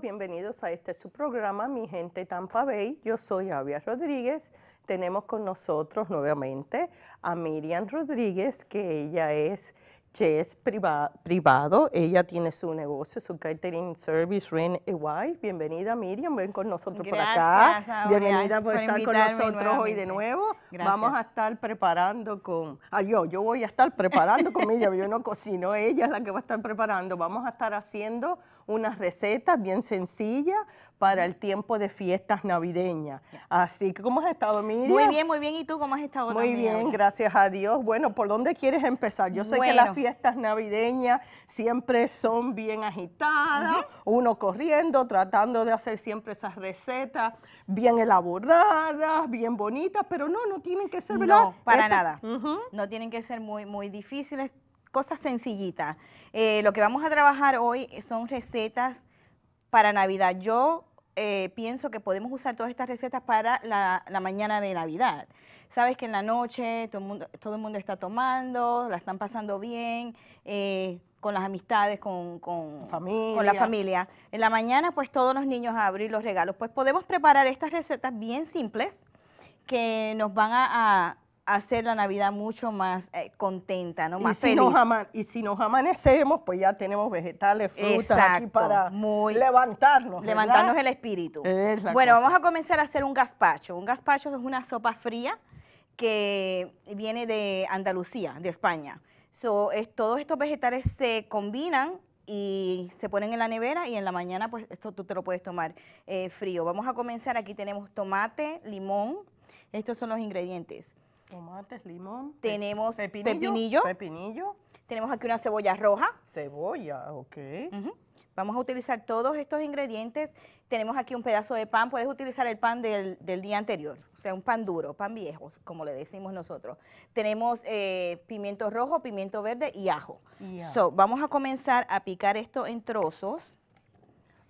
bienvenidos a este su programa, mi gente Tampa Bay. Yo soy Avia Rodríguez. Tenemos con nosotros nuevamente a Miriam Rodríguez, que ella es Che es privado, ella tiene su negocio, su catering service, Ren Ewai. Bienvenida Miriam, ven con nosotros por acá. Bienvenida por, estar con nosotros hoy de nuevo. Vamos a estar preparando con, ah, yo, yo voy a estar preparando con yo no cocino, ella es la que va a estar preparando. Vamos a estar haciendo unas recetas bien sencillas para el tiempo de fiestas navideñas. Así que, ¿cómo has estado, Miriam? Muy bien, muy bien. ¿Y tú cómo has estado? Muy bien, gracias a Dios. Bueno, ¿por dónde quieres empezar? Yo sé que la fiesta fiestas navideñas siempre son bien agitadas, uno corriendo, tratando de hacer siempre esas recetas bien elaboradas, bien bonitas, pero no, no tienen que ser, ¿verdad? No, para nada. No tienen que ser muy, muy difíciles, cosas sencillitas. Eh, lo que vamos a trabajar hoy son recetas para Navidad. Yo eh, pienso que podemos usar todas estas recetas para la, mañana de Navidad. Sabes que en la noche todo el mundo, está tomando, la están pasando bien, eh, con las amistades, con, con, la familia. En la mañana, pues todos los niños abren abrir los regalos. Pues podemos preparar estas recetas bien simples que nos van a hacer la Navidad mucho más eh, contenta, ¿no? Más y si feliz. Nos y si nos amanecemos, pues ya tenemos vegetales, frutas aquí para muy levantarnos. Levantarnos el espíritu. bueno, vamos a comenzar a hacer un gazpacho. Un gazpacho es una sopa fría que viene de Andalucía, de España. todos estos vegetales se combinan y se ponen en la nevera y en la mañana pues esto tú te lo puedes tomar eh, frío. Vamos a comenzar, aquí tenemos tomate, limón, estos son los ingredientes. Tomates, limón. Tenemos pepinillo, pepinillo. Tenemos aquí una cebolla roja. Cebolla, ok. Vamos a utilizar todos estos ingredientes. Tenemos aquí un pedazo de pan. Puedes utilizar el pan del, día anterior, o sea, un pan duro, pan viejo, como le decimos nosotros. Tenemos eh, pimiento rojo, pimiento verde y ajo. So, vamos a comenzar a picar esto en trozos.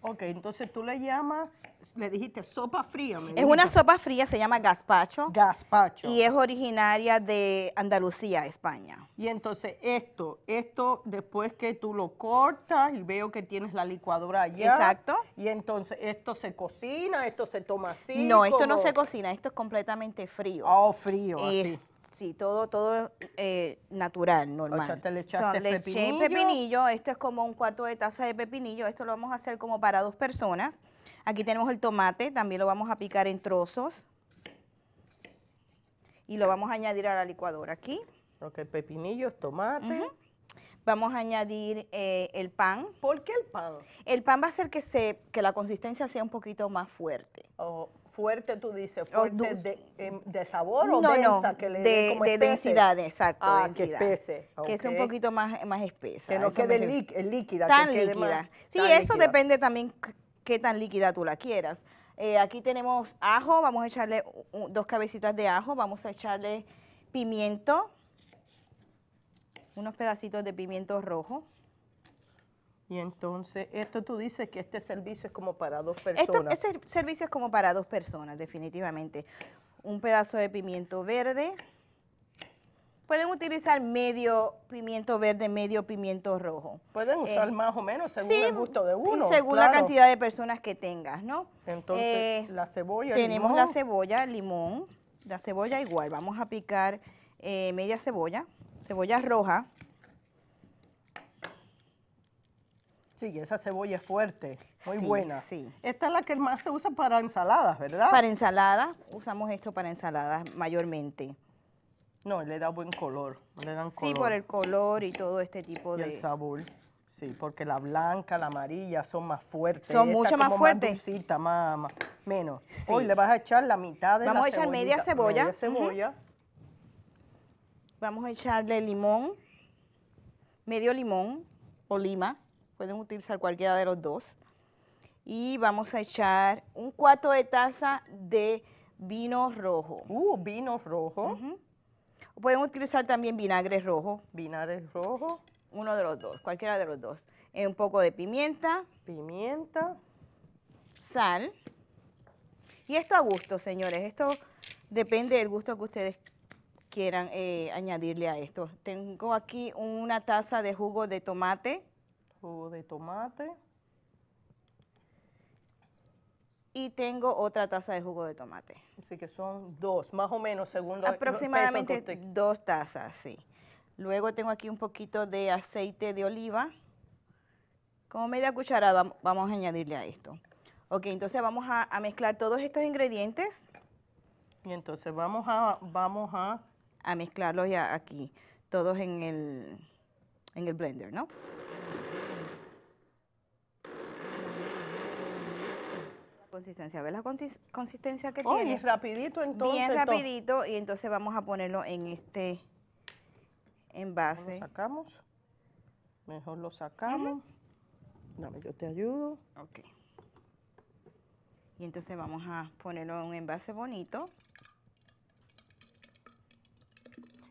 Ok, entonces tú le llamas, le dijiste sopa fría. es una sopa fría, se llama gazpacho. Gazpacho. Y es originaria de Andalucía, España. Y entonces esto, esto después que tú lo cortas y veo que tienes la licuadora allá. Exacto. Y entonces esto se cocina, esto se toma así. No, esto no se cocina, esto es completamente frío. Oh, frío. así Sí, todo, todo eh, natural, normal. le, eché pepinillo. pepinillo. Esto es como un cuarto de taza de pepinillo. Esto lo vamos a hacer como para dos personas. Aquí tenemos el tomate, también lo vamos a picar en trozos. Y lo vamos a añadir a la licuadora aquí. Porque el tomate. es tomate. Vamos a añadir eh, el pan. ¿Por qué el pan? El pan va a hacer que, se, que la consistencia sea un poquito más fuerte. Oh, Fuerte, tú dices, oh, fuerte em, de, sabor o densa, que le de, de densidad, exacto. Ah, que espese. es un poquito más, más espesa. Que no quede líquida, Tan líquida. sí, eso depende también qué tan líquida tú la quieras. Eh, aquí tenemos ajo, vamos a echarle dos cabecitas de ajo, vamos a echarle pimiento, unos pedacitos de pimiento rojo. Y entonces, esto tú dices que este servicio es como para dos personas. este servicio es como para dos personas, definitivamente. Un pedazo de pimiento verde. Pueden utilizar medio pimiento verde, medio pimiento rojo. Pueden eh, usar más o menos según el gusto de uno. Según la cantidad de personas que tengas, ¿no? Entonces, eh, la cebolla. Tenemos la cebolla, limón. La cebolla igual. Vamos a picar eh, media cebolla, cebolla roja. Sí, esa cebolla es fuerte, muy buena. Sí. Esta es la que más se usa para ensaladas, ¿verdad? Para ensaladas, usamos esto para ensaladas mayormente. No, le da buen color, Sí, por el color y todo este tipo de... el sabor, sí, porque la blanca, la amarilla son más fuertes. Son mucho más fuertes. más, menos. Hoy le vas a echar la mitad de Vamos a echar media cebolla. cebolla. Vamos a echarle limón, medio limón o lima pueden utilizar cualquiera de los dos. Y vamos a echar un cuarto de taza de vino rojo. Uh, vino rojo. Pueden utilizar también vinagre rojo. Vinagre rojo. Uno de los dos, cualquiera de los dos. Eh, un poco de pimienta. Pimienta. Sal. Y esto a gusto, señores. Esto depende del gusto que ustedes quieran eh, añadirle a esto. Tengo aquí una taza de jugo de tomate jugo de tomate. Y tengo otra taza de jugo de tomate. Así que son dos, más o menos, según Aproximadamente dos tazas, sí. Luego tengo aquí un poquito de aceite de oliva. Como media cucharada vamos a añadirle a esto. Ok, entonces vamos a, mezclar todos estos ingredientes. Y entonces vamos a, vamos a... A mezclarlos ya aquí, todos en el, en el blender, ¿no? Consistencia, ¿ves la consistencia que tiene? es rapidito entonces. Bien rapidito y entonces vamos a ponerlo en este envase. Lo sacamos. Mejor lo sacamos. Dame, yo te ayudo. Ok. Y entonces vamos a ponerlo en un envase bonito.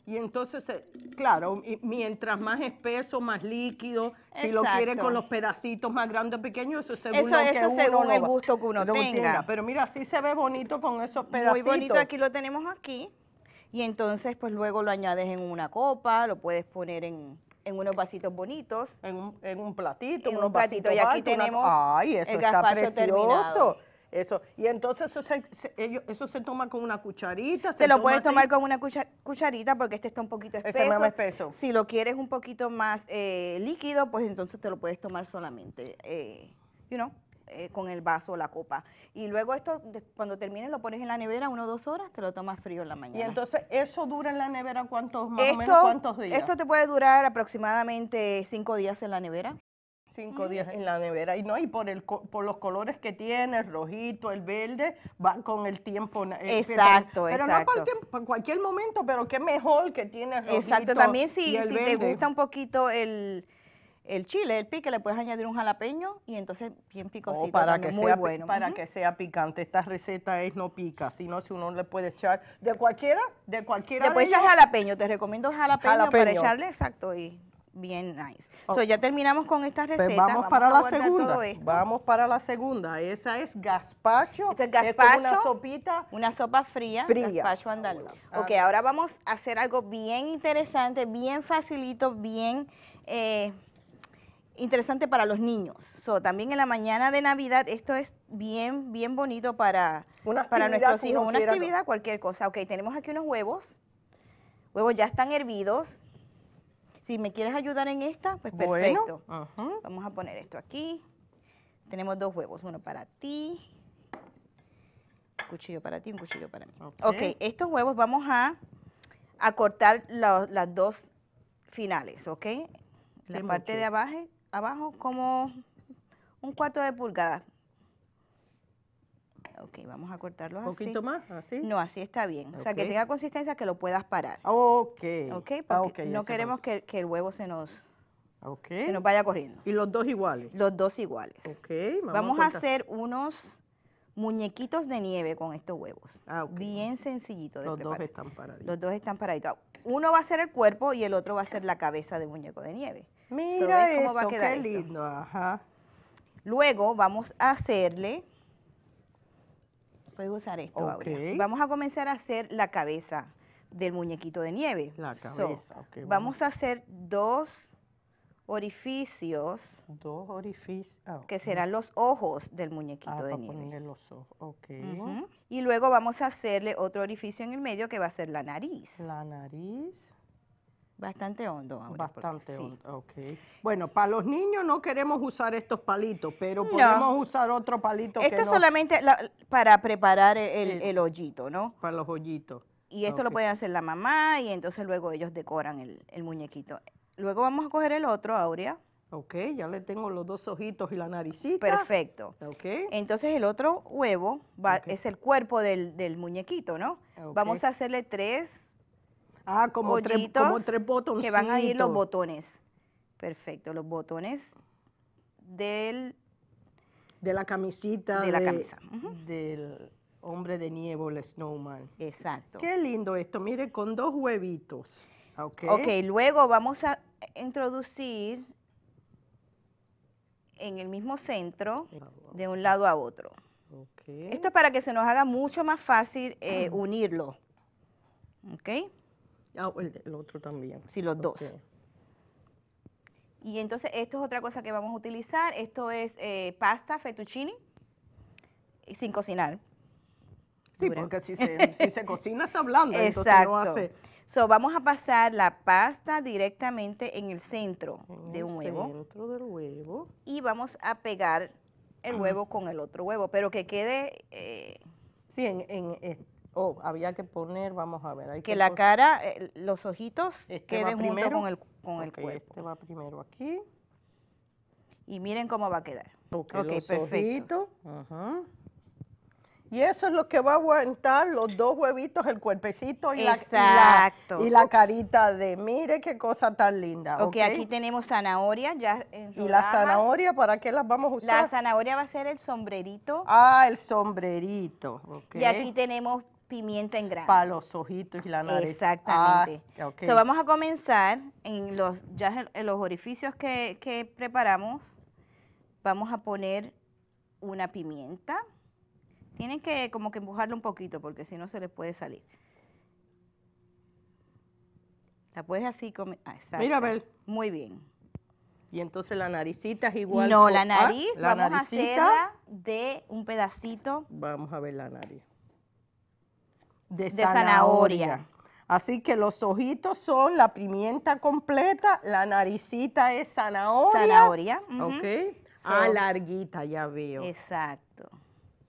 Y entonces, eh, claro, mientras más espeso, más líquido, si lo quiere con los pedacitos más grandes o pequeños, eso según, eso según el gusto que uno tenga. Pero mira, así se ve bonito con esos pedacitos. Muy bonito, aquí lo tenemos aquí. Y entonces, pues luego lo añades en una copa, lo puedes poner en, unos vasitos bonitos. En un, en un platito, unos y aquí tenemos el está precioso. Eso. Y entonces eso se, toma con una cucharita. Se Te lo puedes tomar con una cucharita porque este está un poquito espeso. más espeso. Si lo quieres un poquito más eh, líquido, pues entonces te lo puedes tomar solamente, eh, you know, eh, con el vaso o la copa. Y luego esto, cuando termines, lo pones en la nevera uno o dos horas, te lo tomas frío en la mañana. Y entonces, ¿eso dura en la nevera cuántos, más o menos, cuántos días? Esto te puede durar aproximadamente cinco días en la nevera. Cinco días mm. en la nevera y no y por el por los colores que tiene el rojito el verde va con el tiempo exacto pero, pero el no cualquier, cualquier momento pero qué mejor que tiene el exacto también si, si te gusta un poquito el el chile, el pique, le puedes añadir un jalapeño y entonces bien oh, picosito, para que sea, bueno. Para que sea picante, esta receta es no pica, sino si uno le puede echar de cualquiera, de cualquiera. Le puedes echar jalapeño, te recomiendo jalapeño, jalapeño, para echarle, exacto, y bien nice. ya terminamos con esta pues receta. vamos, para la segunda. Vamos para la segunda. Esa es gazpacho. gazpacho. una Una sopa fría. Gazpacho andaluz. Ok, ahora vamos a hacer algo bien interesante, bien facilito, bien... Eh, interesante para los niños. So, también en la mañana de Navidad, esto es bien, bien bonito para, para nuestros hijos. Una actividad, cualquier cosa. Ok, tenemos aquí unos huevos. Huevos ya están hervidos. Si me quieres ayudar en esta, pues perfecto. Vamos a poner esto aquí. Tenemos dos huevos, uno para ti, un cuchillo para ti, un cuchillo para mí. Ok, estos huevos vamos a, cortar las dos finales, ¿ok? La parte de abajo, abajo como un cuarto de pulgada, Ok, vamos a cortarlos así. ¿Un poquito más? ¿Así? No, así está bien. O sea, que tenga consistencia que lo puedas parar. Ah, ok. Ok, ah, porque no queremos que, el huevo se nos, se nos vaya corriendo. ¿Y los dos iguales? Los dos iguales. Ok. Vamos, a, hacer unos muñequitos de nieve con estos huevos. Ah, bien sencillito de Los dos están paraditos. Los dos están paraditos. Uno va a ser el cuerpo y el otro va a ser la cabeza del muñeco de nieve. Mira va a quedar qué lindo. Ajá. Luego vamos a hacerle usar esto, Vamos a comenzar a hacer la cabeza del muñequito de nieve. La cabeza, Vamos a hacer dos orificios. Dos orificios. Ah, que serán los ojos del muñequito ah, de nieve. Y luego vamos a hacerle otro orificio en el medio que va a ser la nariz. La nariz. Bastante hondo Bastante hondo, Bueno, para los niños no queremos usar estos palitos, pero podemos usar otro palito Esto que solamente para preparar el, el, hoyito, ¿no? Para los hoyitos. Y esto lo puede hacer la mamá y entonces luego ellos decoran el, muñequito. Luego vamos a coger el otro, Aurea. Ok, ya le tengo los dos ojitos y la naricita. Perfecto. Ok. Entonces el otro huevo va, es el cuerpo del, muñequito, ¿no? Vamos a hacerle tres Ah, como, tres, como tres Que van a ir los botones. Perfecto, los botones del... De la camisita. De la camisa. Del hombre de nieve, el snowman. Exacto. Qué lindo esto, mire, con dos huevitos. Ok, okay luego vamos a introducir en el mismo centro, de un lado a otro. Okay. Esto es para que se nos haga mucho más fácil eh, unirlo. ¿Ok? Ah, el, otro también. Sí, los dos. Y entonces esto es otra cosa que vamos a utilizar. Esto es eh, pasta fettuccine sin cocinar. Sí, porque si se, cocina está blanda, entonces no hace... So, vamos a pasar la pasta directamente en el centro de un huevo. Centro del huevo. Y vamos a pegar el ah. huevo con el otro huevo, pero que quede... Eh, sí, en, este... Oh, había que poner, vamos a ver. que, la cara, eh, los ojitos este queden junto con el, este cuerpo. Este va primero aquí. Y miren cómo va a quedar. Ok, perfecto. Y eso es lo que va a aguantar los dos huevitos, el cuerpecito y, Exacto. La, y, la, y la, carita de, mire qué cosa tan linda. Okay, ok, aquí tenemos zanahoria ya ¿Y la zanahoria para qué las vamos a usar? La zanahoria va a ser el sombrerito. Ah, el sombrerito. Y aquí tenemos pimienta en grano. Para los ojitos y la nariz. Exactamente. Ah, vamos a comenzar en los, los orificios que, preparamos. Vamos a poner una pimienta. Tienen que como que empujarlo un poquito porque si no se les puede salir. La puedes así comer. Ah, Mira, Bel. Muy bien. Y entonces la naricita es igual. No, la ah, nariz, vamos a hacerla de un pedacito. Vamos a ver la nariz de, zanahoria. Así que los ojitos son la pimienta completa, la naricita es zanahoria. Zanahoria. Ok. Ah, larguita, ya veo. Exacto.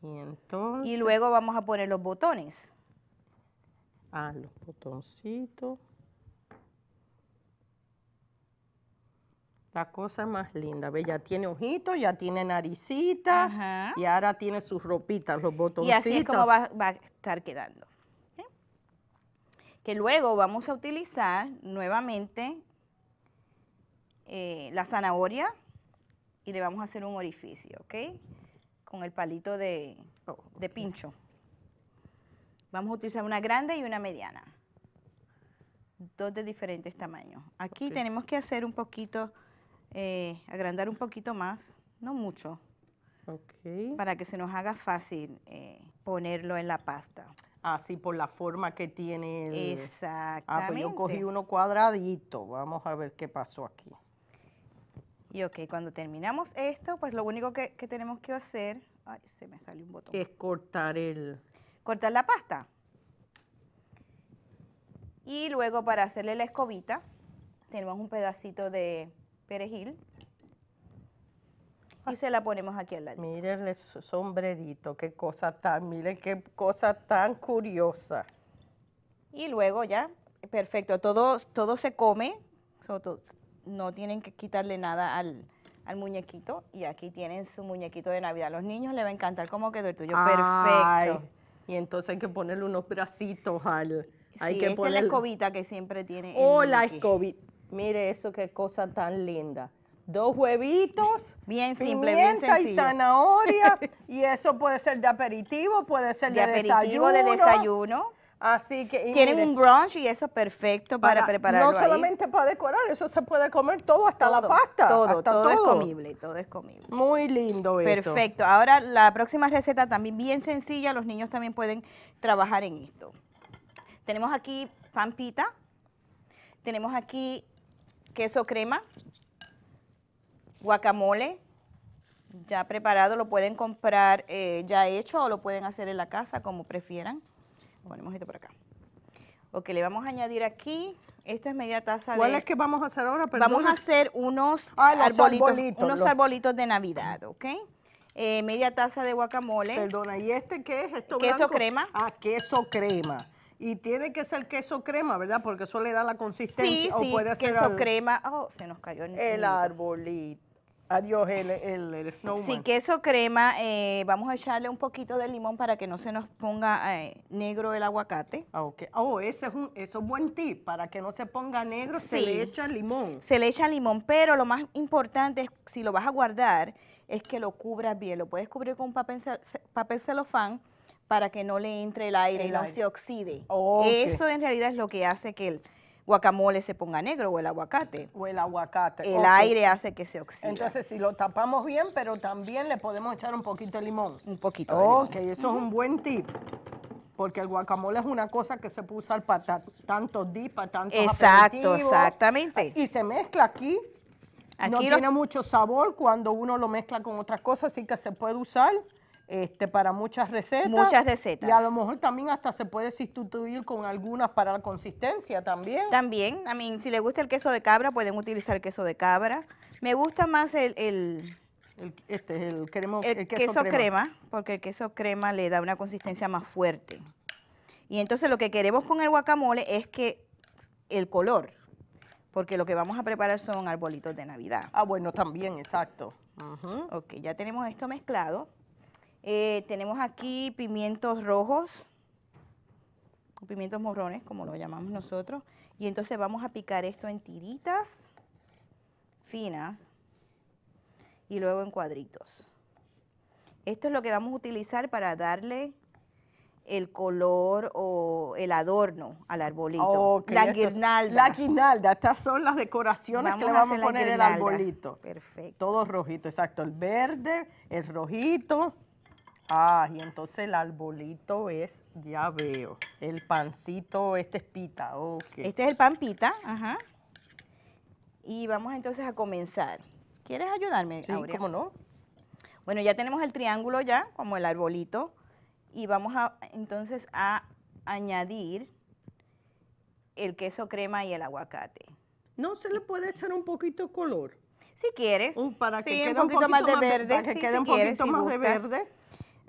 Y entonces. Y luego vamos a poner los botones. Ah, los botoncitos. La cosa más linda, ve, ya tiene ojitos, ya tiene naricita y ahora tiene sus ropitas, los botoncitos. Y así es como va a estar quedando que luego vamos a utilizar nuevamente eh, la zanahoria y le vamos a hacer un orificio, ¿ok? Con el palito oh, de, pincho. Vamos a utilizar una grande y una mediana. Dos de diferentes tamaños. Aquí tenemos que hacer un poquito, eh, agrandar un poquito más, no mucho. Para que se nos haga fácil eh, ponerlo en la pasta así por la forma que tiene el... Exactamente. Ah, pues yo cogí uno cuadradito, vamos a ver qué pasó aquí. Y ok, cuando terminamos esto, pues lo único que, que tenemos que hacer, ay, se me salió un botón. Es cortar el... Cortar la pasta. Y luego para hacerle la escobita, tenemos un pedacito de perejil y se la ponemos aquí al lado. Miren el sombrerito, qué cosa tan, miren qué cosa tan curiosa. Y luego ya, perfecto, todo, todo se come, no tienen que quitarle nada al, muñequito y aquí tienen su muñequito de Navidad. A los niños les va a encantar cómo quedó el tuyo. Perfecto. Y entonces hay que ponerle unos bracitos al... hay que esta es la escobita que siempre tiene. Oh, la escobita. Mire eso, qué cosa tan linda dos huevitos, bien simple, bien sencillo. y zanahoria, y eso puede ser de aperitivo, puede ser de, de aperitivo, desayuno. de desayuno. Así que tienen un brunch y eso es perfecto para, preparar. prepararlo. No solamente para decorar, eso se puede comer todo hasta la pasta. Todo, todo, es comible, todo es comible. Muy lindo eso. Perfecto. Ahora la próxima receta también bien sencilla, los niños también pueden trabajar en esto. Tenemos aquí pampita, tenemos aquí queso crema, guacamole ya preparado, lo pueden comprar eh, ya hecho o lo pueden hacer en la casa, como prefieran. Ponemos esto por acá. Ok, le vamos a añadir aquí, esto es media taza de... ¿Cuál es que vamos a hacer ahora? Vamos a hacer unos ah, arbolitos, unos arbolitos de Navidad, ¿ok? Eh, media taza de guacamole. Perdona, ¿y este qué es? Esto queso crema. Ah, queso crema. Y tiene que ser queso crema, ¿verdad? Porque eso le da la consistencia. Sí, sí, queso crema. Oh, se nos cayó el, el arbolito adiós el, el, el snowman. Sí, queso crema, eh, vamos a echarle un poquito de limón para que no se nos ponga eh, negro el aguacate. Ah, okay. Oh, ese es un eso buen tip, para que no se ponga negro se le echa limón. Se le echa limón, pero lo más importante si lo vas a guardar es que lo cubras bien, lo puedes cubrir con papel, papel celofán para que no le entre el aire y no se oxide. Eso en realidad es lo que hace que el guacamole se ponga negro o el aguacate. O el aguacate. El aire hace que se oxide. Entonces, si lo tapamos bien, pero también le podemos echar un poquito de limón. Un poquito de Ok, eso es un buen tip. Porque el guacamole es una cosa que se puede usar para tantos dips, para tantos Exacto, exactamente. Y se mezcla aquí. aquí no tiene mucho sabor cuando uno lo mezcla con otras cosas, así que se puede usar este, para muchas recetas. Muchas recetas. Y a lo mejor también hasta se puede sustituir con algunas para la consistencia también. También, a mí, si le gusta el queso de cabra, pueden utilizar queso de cabra. Me gusta más el... el, este es el, el, queso, crema. porque el queso crema le da una consistencia más fuerte. Y entonces lo que queremos con el guacamole es que el color, porque lo que vamos a preparar son arbolitos de Navidad. Ah, bueno, también, exacto. Ok, ya tenemos esto mezclado. Eh, tenemos aquí pimientos rojos, pimientos morrones, como lo llamamos nosotros. Y entonces vamos a picar esto en tiritas finas y luego en cuadritos. Esto es lo que vamos a utilizar para darle el color o el adorno al arbolito. la guirnalda. La guirnalda, estas son las decoraciones que le vamos a, poner al arbolito. Perfecto. Todo rojito, exacto. El verde, el rojito. Ah, y entonces el arbolito es, ya veo, el pancito, este es pita, ok. Este es el pan pita, ajá. Y vamos entonces a comenzar. ¿Quieres ayudarme, Sí, cómo no. Bueno, ya tenemos el triángulo ya, como el arbolito, y vamos a, entonces a añadir el queso crema y el aguacate. No se le puede echar un poquito de color. Si quieres. para que quede un poquito, más de verde. Para que quede un poquito más de verde.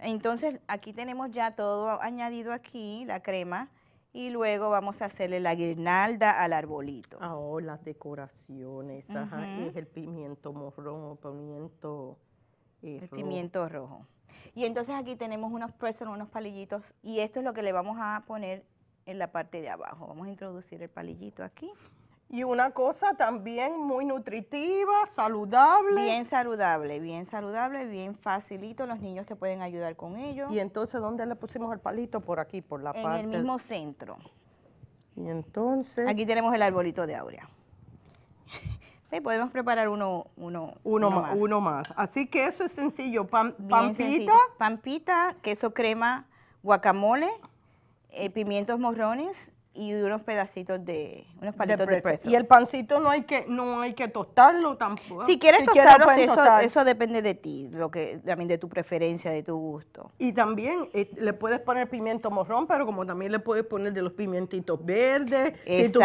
Entonces aquí tenemos ya todo añadido aquí, la crema, y luego vamos a hacerle la guirnalda al arbolito. Ah, oh, las decoraciones, ajá, es el pimiento morrón pimiento eh, El pimiento rojo. Y entonces aquí tenemos unos presos, unos palillitos, y esto es lo que le vamos a poner en la parte de abajo. Vamos a introducir el palillito aquí. Y una cosa también muy nutritiva, saludable. Bien saludable, bien saludable, bien facilito. Los niños te pueden ayudar con ello. ¿Y entonces dónde le pusimos el palito? Por aquí, por la parte. En el mismo centro. Y entonces... Aquí tenemos el arbolito de Aurea. Y podemos preparar uno, uno, uno, más, Uno más. Así que eso es sencillo. pampita. Pampita, queso crema, guacamole, eh, pimientos morrones, y unos pedacitos de unos palitos de, presa Y el pancito no hay que no hay que tostarlo tampoco. Si quieres tostarlo, eso, eso depende de ti, lo que también de tu preferencia, de tu gusto. Y también eh, le puedes poner pimiento morrón, pero como también le puedes poner de los pimientitos verdes, Exacto. si tú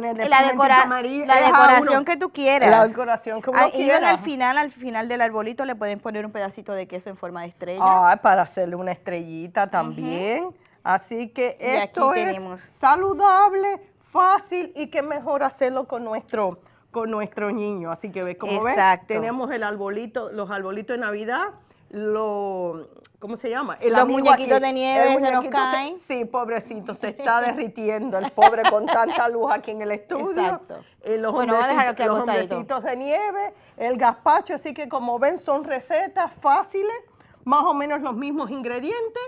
quieres la, la decoración que tú quieras. La decoración que quieras. Ah, y al final, al final del arbolito le pueden poner un pedacito de queso en forma de estrella. Ah, para hacerle una estrellita también. Así que esto es saludable, fácil y que mejor hacerlo con nuestro con niño. Así que como ven, tenemos el arbolito, los arbolitos de Navidad, lo, ¿cómo se llama? los muñequitos de nieve se nos caen. sí, pobrecito, se está derritiendo el pobre con tanta luz aquí en el estudio. Exacto. Eh, bueno, a dejar los hombrecitos de nieve, el gazpacho, así que como ven son recetas fáciles, más o menos los mismos ingredientes,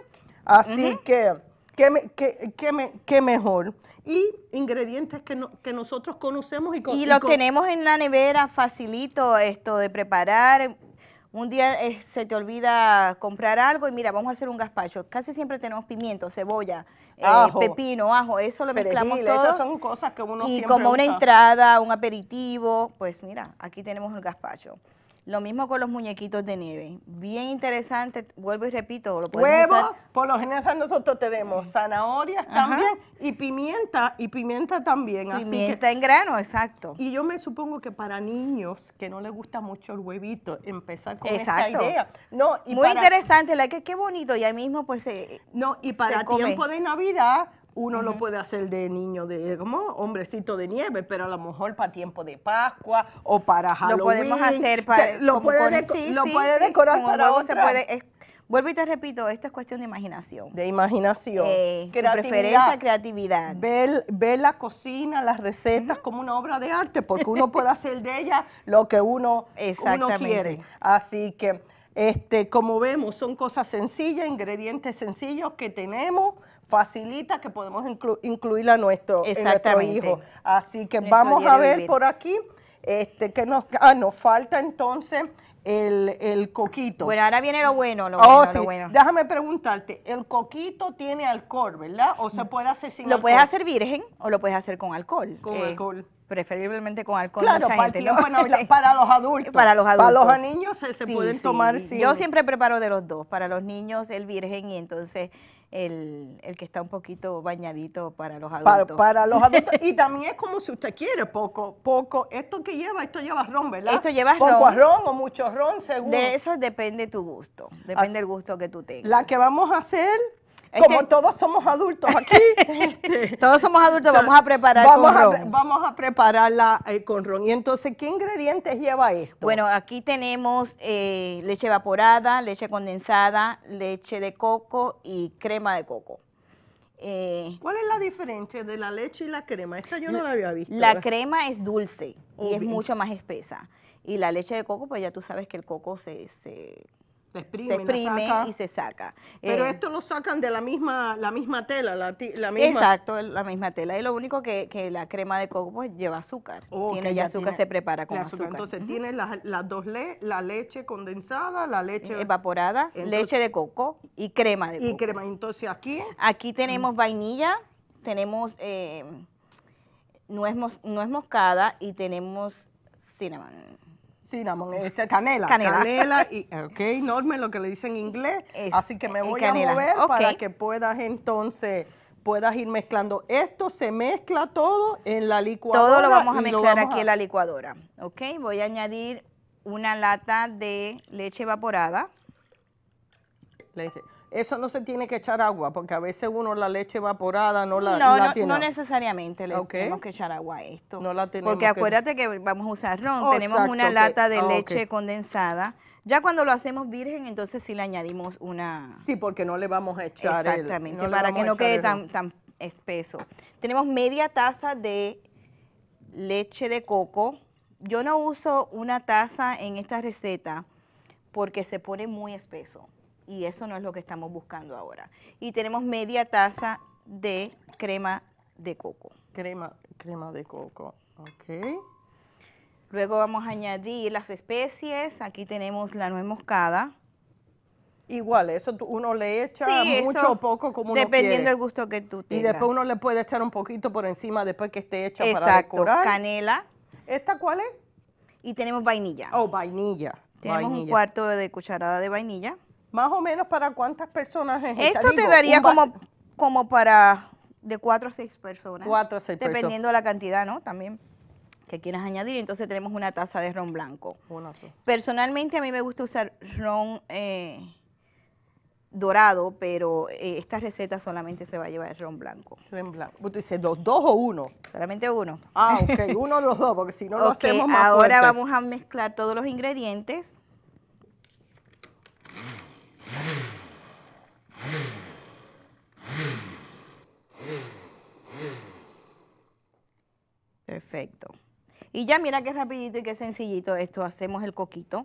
así que ¿Qué, me, mejor? Y ingredientes que, que nosotros conocemos y con, Y los tenemos en la nevera, facilito esto de preparar. Un día eh, se te olvida comprar algo y mira, vamos a hacer un gazpacho. Casi siempre tenemos pimiento, cebolla, eh, pepino, ajo, eso lo mezclamos todo. Y como una entrada, un aperitivo, pues mira, aquí tenemos el gazpacho. Lo mismo con los muñequitos de nieve. Bien interesante, vuelvo y repito, lo por lo general nosotros tenemos zanahorias también y pimienta, y pimienta también. Pimienta en grano, exacto. Y yo me supongo que para niños que no les gusta mucho el huevito, empezar con esta idea. No, Muy interesante, la que qué bonito, y ahí mismo pues No, y para tiempo de Navidad uno lo puede hacer de niño, de como hombrecito de nieve, pero a lo mejor para tiempo de Pascua o para Halloween. Lo podemos hacer para. lo, puede lo puede decorar para Se puede, Vuelvo y te repito, esto es cuestión de imaginación. De imaginación. Eh, creatividad. preferencia, creatividad. Ver, la cocina, las recetas como una obra de arte, porque uno puede hacer de ella lo que uno, uno quiere. Así que, este, como vemos, son cosas sencillas, ingredientes sencillos que tenemos facilita que podemos incluirla incluir a nuestro, hijo. Así que vamos a ver por aquí este, que nos, ah, nos falta entonces el, el, coquito. Bueno, ahora viene lo bueno, lo, oh, bueno, lo bueno, Déjame preguntarte, el coquito tiene alcohol, ¿verdad? O se puede hacer sin Lo puedes hacer virgen o lo puedes hacer con alcohol. Con eh, alcohol. Preferiblemente con alcohol. Claro, para, los adultos. Para los adultos. Para los niños se, pueden tomar sin. Yo siempre preparo de los dos. Para los niños el virgen y entonces el, el, que está un poquito bañadito para los adultos. Para, los adultos. Y también es como si usted quiere, poco, poco. Esto que lleva, esto lleva ron, ¿verdad? Esto lleva ron. Poco ron o mucho ron, según. De eso depende tu gusto, depende del el gusto que tú tengas. La que vamos a hacer como todos somos adultos aquí. Este, todos somos adultos, vamos a preparar vamos con vamos a preparar el eh, con ron. Y entonces, ¿qué ingredientes lleva esto? Bueno, aquí tenemos eh, leche evaporada, leche condensada, leche de coco y crema de coco. Eh, ¿Cuál es la diferencia de la leche y la crema? Esta yo no la había visto. La crema es dulce y es mucho más espesa. Y la leche de coco, pues ya tú sabes que el coco se, se se exprime, y se saca. Pero eh, esto lo sacan de la misma, la misma tela, la, la misma. Exacto, la misma tela. Y lo único que, que la crema de coco pues lleva azúcar. Oh, tiene azúcar, se prepara con azúcar. Entonces tiene las, las, dos le, la leche condensada, la leche eh, evaporada, leche de coco y crema de coco. Y crema. Entonces aquí. Aquí tenemos mm. vainilla, tenemos eh, nuez, moscada y tenemos cinnamon. Cinnamon, este, canela, canela. Canela. y, ok, Norma, lo que le dicen en inglés. así que me eh, voy a mover para que puedas entonces puedas ir mezclando. Esto se mezcla todo en la licuadora. Todo lo vamos a mezclar aquí en la licuadora. Ok, voy a añadir una lata de leche evaporada. Leche. Eso no se tiene que echar agua, porque a veces uno la leche evaporada no la, no, no, No necesariamente le tenemos que echar agua a esto. No la tenemos porque acuérdate que, vamos a usar ron. Oh, tenemos una lata de ah, leche condensada. Ya cuando lo hacemos virgen, entonces sí le añadimos una... Sí, porque no le vamos a echar Exactamente, para que no quede tan, tan espeso. Tenemos media taza de leche de coco. Yo no uso una taza en esta receta porque se pone muy espeso y eso no es lo que estamos buscando ahora. Y tenemos media taza de crema de coco. Crema, crema de coco, ok. Luego vamos a añadir las especies, aquí tenemos la nuez moscada. Igual, eso uno le echa mucho o poco como uno Dependiendo del gusto que tú tengas. Y después uno le puede echar un poquito por encima después que esté hecha para decorar. canela. ¿Esta cuál es? Y tenemos vainilla. Oh, vainilla. Tenemos un cuarto de cucharada de vainilla. Más o menos para cuántas personas es Esto te daría como, como para de cuatro a seis personas. Cuatro a seis Dependiendo personas. de la cantidad, ¿no? También que quieras añadir. Entonces tenemos una taza de ron blanco. Personalmente a mí me gusta usar ron eh, dorado, pero eh, esta receta solamente se va a llevar ron blanco. Ron blanco. ¿Tú dices dos o uno? Solamente uno. Ah, ok. Uno o los dos, porque si no lo hacemos más Ahora vamos a mezclar todos los ingredientes. Perfecto. Y ya mira qué rapidito y qué sencillito esto. Hacemos el coquito.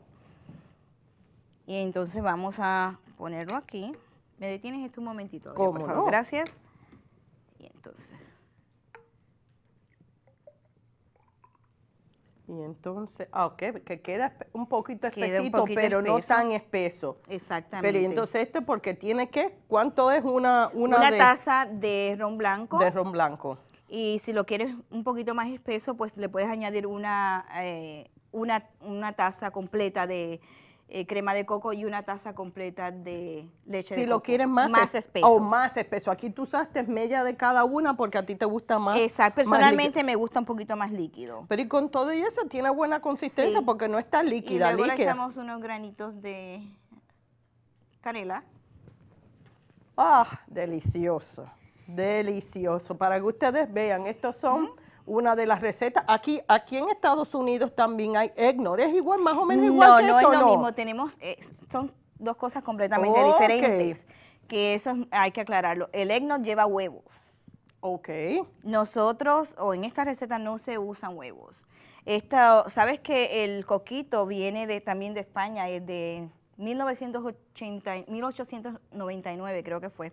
Y entonces vamos a ponerlo aquí. ¿Me detienes esto un momentito? ¿Cómo Gracias. Y entonces... Y entonces, ah, ok, que queda un poquito espesito, pero no tan espeso. Exactamente. Pero entonces este porque tiene que, ¿cuánto es una Una, una taza de ron blanco. De ron blanco. Y si lo quieres un poquito más espeso, pues le puedes añadir una, eh, una, taza completa de, eh, crema de coco y una taza completa de leche si de coco. Si lo quieres más, más espeso. O más espeso. Aquí tú usaste media de cada una porque a ti te gusta más. Exacto. Personalmente me gusta un poquito más líquido. Pero y con todo y eso tiene buena consistencia porque no está líquida. Y luego le echamos unos granitos de canela. ¡Ah! delicioso. Delicioso. Para que ustedes vean, estos son una de las recetas. Aquí, aquí en Estados Unidos también hay eggnog. ¿Es igual, más o menos igual? No, no es lo mismo. Tenemos, eh, son dos cosas completamente diferentes. Que eso hay que aclararlo. El eggnog lleva huevos. Ok. Nosotros, o en esta receta, no se usan huevos. Esta, Sabes que el coquito viene de, también de España, es de 1980, 1899 creo que fue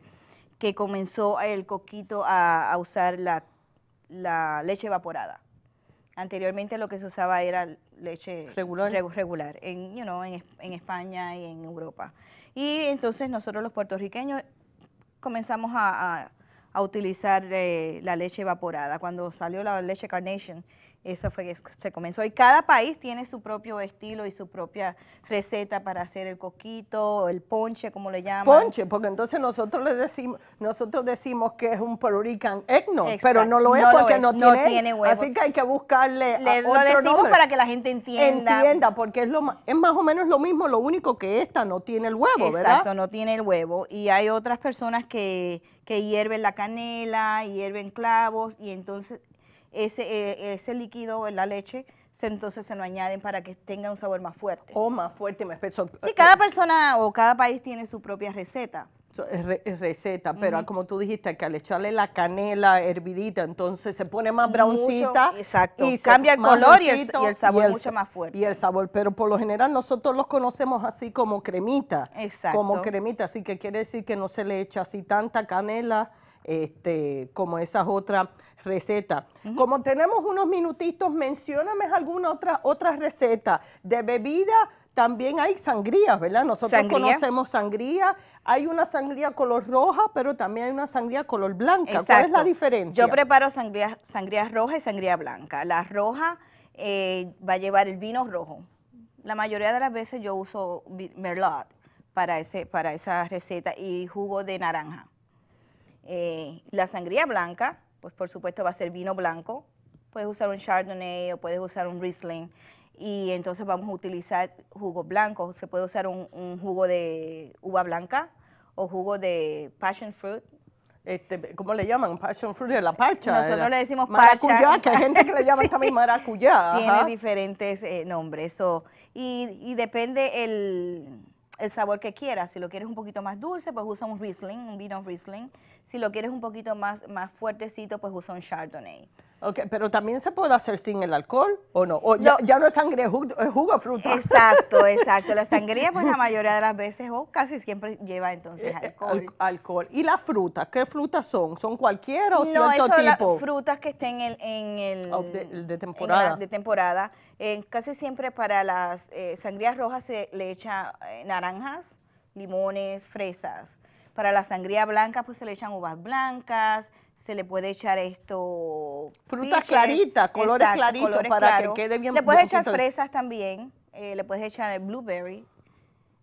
que comenzó el coquito a, usar la, leche evaporada. Anteriormente lo que se usaba era leche regular, en, en, España y en Europa. Y entonces nosotros los puertorriqueños comenzamos a, utilizar eh, la leche evaporada. Cuando salió la leche Carnation, eso fue que se comenzó. Y cada país tiene su propio estilo y su propia receta para hacer el coquito, el ponche, como le llaman. Ponche, porque entonces nosotros le decimos, nosotros decimos que es un Puerto Rican pero no lo es porque No, tiene, huevo. Así que hay que buscarle otro Lo decimos para que la gente entienda. Entienda, porque es, lo, es más o menos lo mismo, lo único que esta no tiene el huevo, ¿verdad? Exacto, no tiene el huevo. Y hay otras personas que, que hierven la canela, hierven clavos, y entonces ese, e, ese líquido en la leche entonces se lo añaden para que tenga un sabor más fuerte. O más fuerte, más espeso. Sí, cada eh, persona o cada país tiene su propia receta. receta, pero como tú dijiste, que al echarle la canela hervidita, entonces se pone más browncita. y cambia el color y el, sabor mucho más fuerte. Y el sabor, pero por lo general nosotros los conocemos así como cremita. Exacto. Como cremita, así que quiere decir que no se le echa así tanta canela este, como esas otras receta. Como tenemos unos minutitos, mencióname alguna otra, otra receta de bebida. También hay sangrías, ¿verdad? Nosotros conocemos sangría. Hay una sangría color roja, pero también hay una sangría color blanca. ¿Cuál es la diferencia? Yo preparo sangría, roja y sangría blanca. La roja eh, va a llevar el vino rojo. La mayoría de las veces yo uso merlot para, ese, para esa receta y jugo de naranja. Eh, la sangría blanca pues por supuesto va a ser vino blanco, puedes usar un Chardonnay o puedes usar un Riesling y entonces vamos a utilizar jugo blanco. se puede usar un, jugo de uva blanca o jugo de passion fruit, este, ¿cómo le llaman? Passion fruit de la parcha. Nosotros le decimos parcha. Maracuyá, que hay gente que le llama también maracuyá. Tiene diferentes eh, nombres. y, y, depende el, el sabor que quieras. Si lo quieres un poquito más dulce, pues usa un Riesling, un vino Riesling. Si lo quieres un poquito más, más fuertecito, pues usa un Chardonnay. Okay, pero también se puede hacer sin el alcohol o no. O Ya, no es sangre, es jugo, es fruta. Exacto, exacto. La sangría, pues la mayoría de las veces o casi siempre lleva entonces eh, eh, alcohol. alcohol. ¿Y las frutas? ¿Qué frutas son? ¿Son cualquiera o cierto tipo? No, frutas que estén en, ah, el, de, temporada. de temporada. Eh, casi siempre para las sangrías rojas se le echa naranjas, limones, fresas. Para la sangría blanca, pues se le echan uvas blancas, se le puede echar esto... Frutas claritas, colores claritos para que quede bien. Le puedes echar fresas también, eh, le puedes echar el blueberry.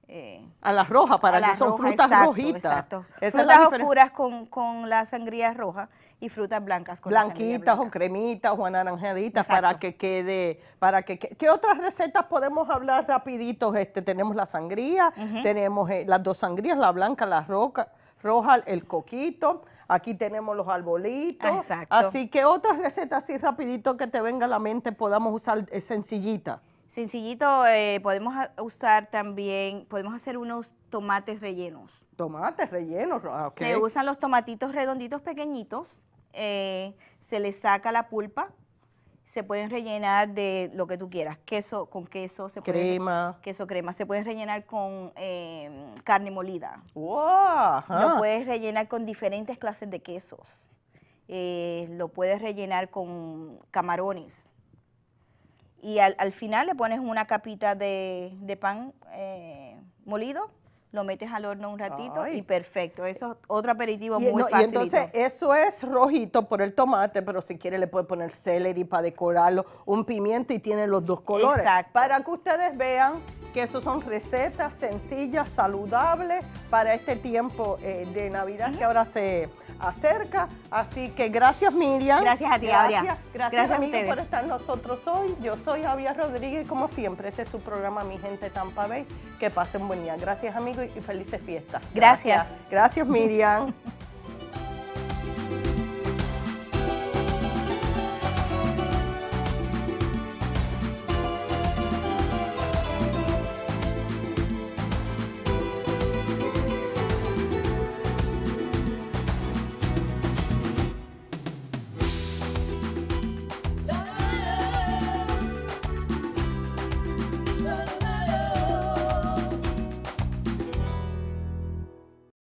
Eh, a las rojas, para que son frutas rojitas. Exacto. frutas oscuras con, con las roja y frutas blancas con Blanquitas o cremitas o anaranjaditas para que quede, para que, ¿qué otras recetas podemos hablar rapiditos? Este, tenemos la sangría, tenemos eh, las dos sangrías, la blanca, la roja, el coquito, aquí tenemos los arbolitos. Así que otra receta así rapidito que te venga a la mente podamos usar eh, sencillita. Sencillito, eh, podemos usar también, podemos hacer unos tomates rellenos. Tomates rellenos, ah, ok. Se usan los tomatitos redonditos pequeñitos, eh, se les saca la pulpa, se pueden rellenar de lo que tú quieras, queso con queso, se puede, queso crema, se pueden rellenar con eh, carne molida, lo puedes rellenar con diferentes clases de quesos, eh, lo puedes rellenar con camarones y al, final le pones una capita de, de pan eh, molido lo metes al horno un ratito y perfecto. Eso es otro aperitivo muy fácil fácil. entonces eso es rojito por el tomate, pero si quiere le puede poner celery para decorarlo, un pimiento y tiene los dos colores. Exacto. Para que ustedes vean que eso son recetas sencillas, saludables para este tiempo eh, de Navidad que ahora se acerca. Así que gracias Miriam. Gracias a ti, Gracias, gracias, gracias amigos por estar nosotros hoy. Yo soy Javier Rodríguez y como siempre, este es su programa Mi Gente Tampa Bay. Que pasen buen día. Gracias amigos y felices fiestas. Gracias, gracias Miriam.